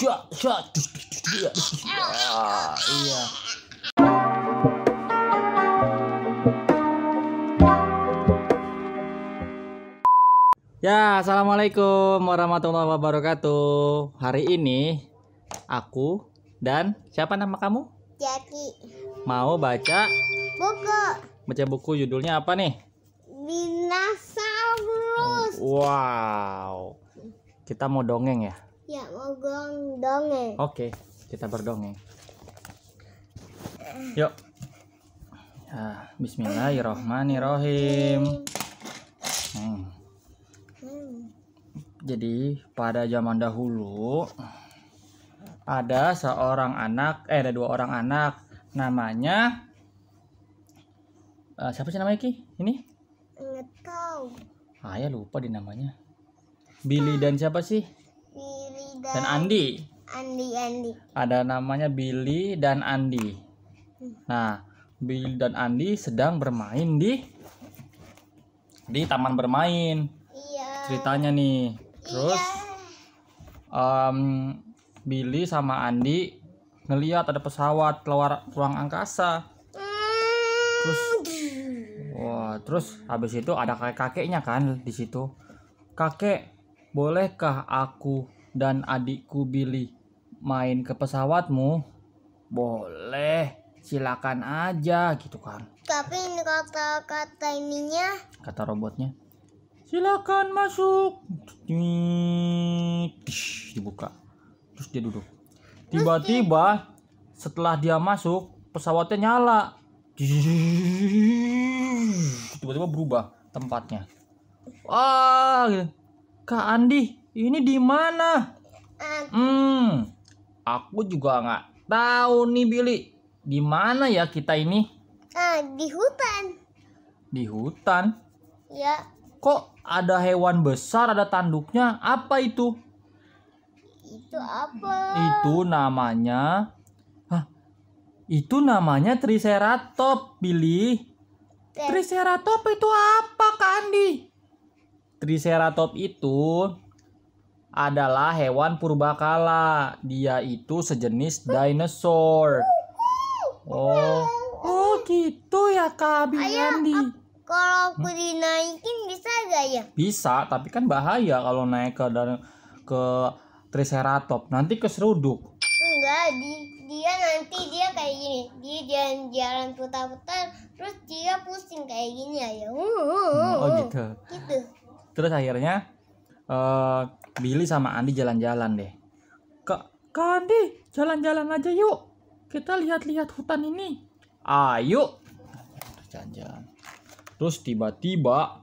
Ah, iya. Ya, assalamualaikum warahmatullahi wabarakatuh. Hari ini aku dan siapa nama kamu? Jaki. Mau baca buku. Baca buku judulnya apa nih? Dinosaurus. Wow. Kita mau dongeng ya? Ya mau gong dongeng. Oke, kita berdongeng. Yuk. Ah, ya, Bismillahirrohmanirrohim. Hmm. hmm. Jadi pada zaman dahulu ada seorang anak, eh ada dua orang anak namanya uh, siapa sih namanya Ki? Ini? Nggak tahu. Ah ya lupa di namanya. Billy dan siapa sih? dan, Andi. Andi Andi. Ada namanya Billy dan Andi. Nah, Billy dan Andi sedang bermain di di taman bermain. Iya. Ceritanya nih. Terus iya. um, Billy sama Andi ngelihat ada pesawat keluar ruang angkasa. Terus wah, terus habis itu ada kakek-kakeknya kan di situ. Kakek, bolehkah aku dan adikku Billy main ke pesawatmu? Boleh, silakan aja gitu kan. Tapi ini kata-kata ininya. Kata robotnya. Silakan masuk. Dibuka. Terus dia duduk. Tiba-tiba setelah dia masuk, pesawatnya nyala. Tiba-tiba berubah tempatnya. Wah, gitu. Kak Andi, ini di mana? Hmm, aku juga nggak tahu nih Billy. Di mana ya kita ini? Ah, di hutan. Di hutan? Ya. Kok ada hewan besar, ada tanduknya? Apa itu? Itu apa? Itu namanya Hah, itu namanya triceratop, Billy. Triceratop itu apa, Kandi? Triceratop itu adalah hewan purbakala. Dia itu sejenis dinosaur. Oh, oh gitu ya Kak Biandi. Kalau aku hmm? dinaikin bisa gak ya? Bisa, tapi kan bahaya kalau naik ke dan ke triceratop. Nanti keseruduk. Enggak, di, dia nanti dia kayak gini. Dia jalan-jalan putar-putar, terus dia pusing kayak gini ya. Uh, uh, uh, oh gitu. Gitu. Terus akhirnya uh, Billy sama Andi jalan-jalan deh. Kak, Kak Andi, jalan-jalan aja yuk. Kita lihat-lihat hutan ini. Ayo. Jalan-jalan. Terus tiba-tiba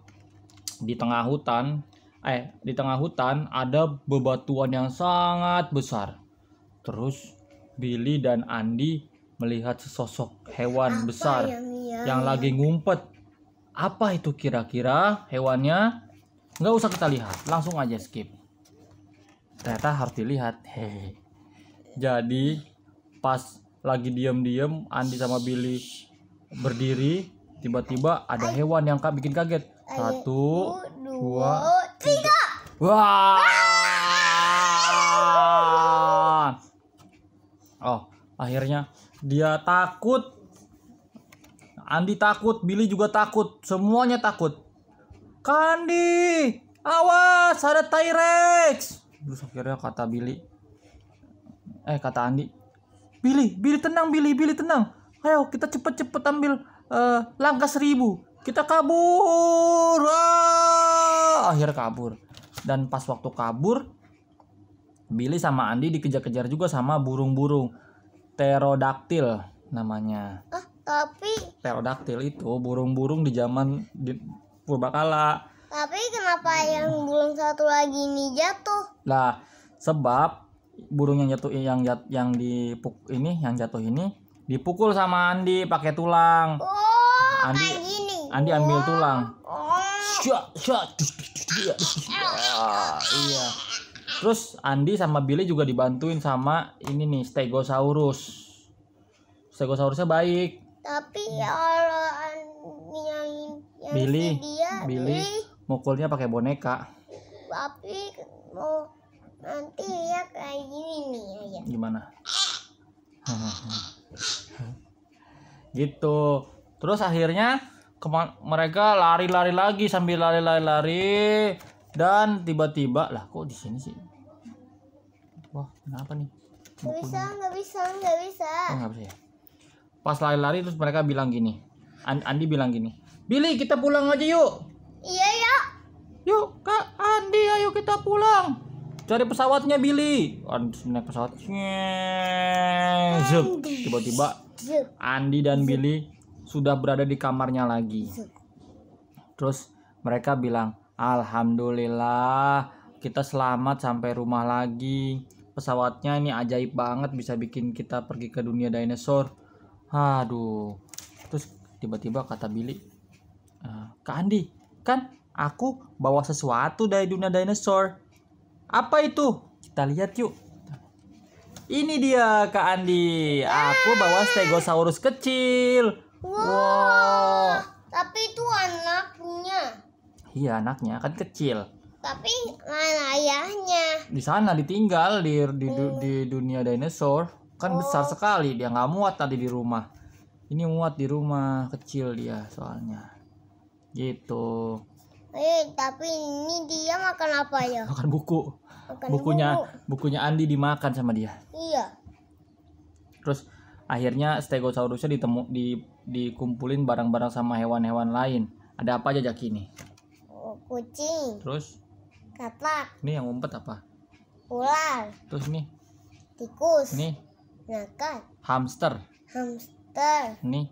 di tengah hutan, eh di tengah hutan ada bebatuan yang sangat besar. Terus Billy dan Andi melihat sesosok hewan Apa besar yang, yang, lagi ngumpet. Apa itu kira-kira hewannya? Nggak usah kita lihat, langsung aja skip ternyata harus dilihat hehe jadi pas lagi diem-diem Andi sama Billy berdiri tiba-tiba ada hewan yang kak bikin kaget satu dua tiga wah oh akhirnya dia takut Andi takut Billy juga takut semuanya takut Kandi awas ada T-Rex terus akhirnya kata Billy eh kata Andi Billy Billy tenang Billy Billy tenang ayo kita cepet-cepet ambil uh, langkah seribu kita kabur ah! akhir kabur dan pas waktu kabur Billy sama Andi dikejar-kejar juga sama burung-burung pterodaktil namanya ah itu burung-burung di zaman di purbakala tapi kenapa yang burung satu lagi ini jatuh? Nah, sebab burung yang jatuh yang jat, yang dipuk ini yang jatuh ini dipukul sama Andi pakai tulang. Oh, Andi, kayak gini. Andi ambil tulang. Oh. Ah, iya. Terus Andi sama Billy juga dibantuin sama ini nih Stegosaurus. Stegosaurusnya baik. Tapi kalau Andi yang, yang Billy, dia, Billy, Billy mukulnya pakai boneka tapi mau nanti ya kayak gini ya. gimana gitu terus akhirnya mereka lari-lari lagi sambil lari-lari-lari dan tiba-tiba lah kok di sini sih wah kenapa nih nggak bisa nggak bisa nggak bisa oh, gak bisa ya pas lari-lari terus mereka bilang gini Andi bilang gini Billy kita pulang aja yuk Iya ya. Yuk Kak Andi ayo kita pulang. Cari pesawatnya Billy. Andi naik pesawatnya. Tiba-tiba Andi dan Billy sudah berada di kamarnya lagi. Terus mereka bilang, "Alhamdulillah, kita selamat sampai rumah lagi. Pesawatnya ini ajaib banget bisa bikin kita pergi ke dunia dinosaur." Aduh. Terus tiba-tiba kata Billy, eh, "Kak Andi, kan aku bawa sesuatu dari dunia dinosaur. Apa itu? Kita lihat yuk. Ini dia Kak Andi. Aku bawa stegosaurus kecil. Wow. wow. Tapi itu anaknya. Iya anaknya kan kecil. Tapi mana ayahnya? Di sana ditinggal di di, di, hmm. di dunia dinosaur. Kan oh. besar sekali dia nggak muat tadi di rumah. Ini muat di rumah kecil dia soalnya gitu eh tapi ini dia makan apa ya makan buku makan bukunya buku. bukunya Andi dimakan sama dia iya terus akhirnya stegosaurusnya ditemu di dikumpulin barang-barang sama hewan-hewan lain ada apa aja Jaki ini oh, kucing terus katak ini yang umpet apa ular terus ini? tikus ini? nakat hamster hamster ini?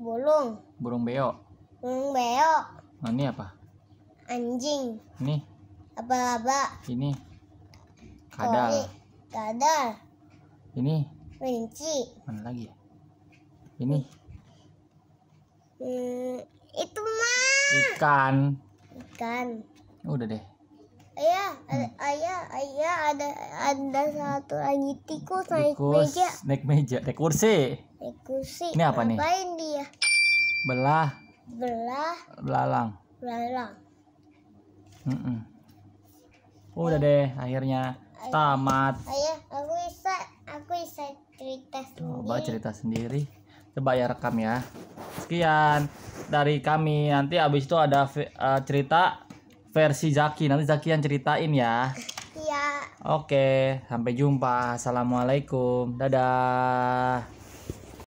burung burung beo Beok. Nah, ini apa? Anjing. Ini. Laba-laba. Ini. Kadal. Kori. Kadal. Ini. Kelinci. Mana lagi ya? Ini. Hmm, itu mah. Ikan. Ikan. Udah deh. Ayah, hmm. ayah, ayah ada ada satu lagi tikus, tikus naik meja. Naik meja, naik kursi. Naik kursi. Ini apa Ngapain nih? Ngapain dia? Belah belah belalang belalang mm -mm. udah deh akhirnya Ayah. tamat Ayah, aku bisa aku bisa cerita sendiri coba cerita sendiri coba ya rekam ya sekian dari kami nanti abis itu ada uh, cerita versi Zaki nanti Zaki yang ceritain ya iya oke sampai jumpa assalamualaikum dadah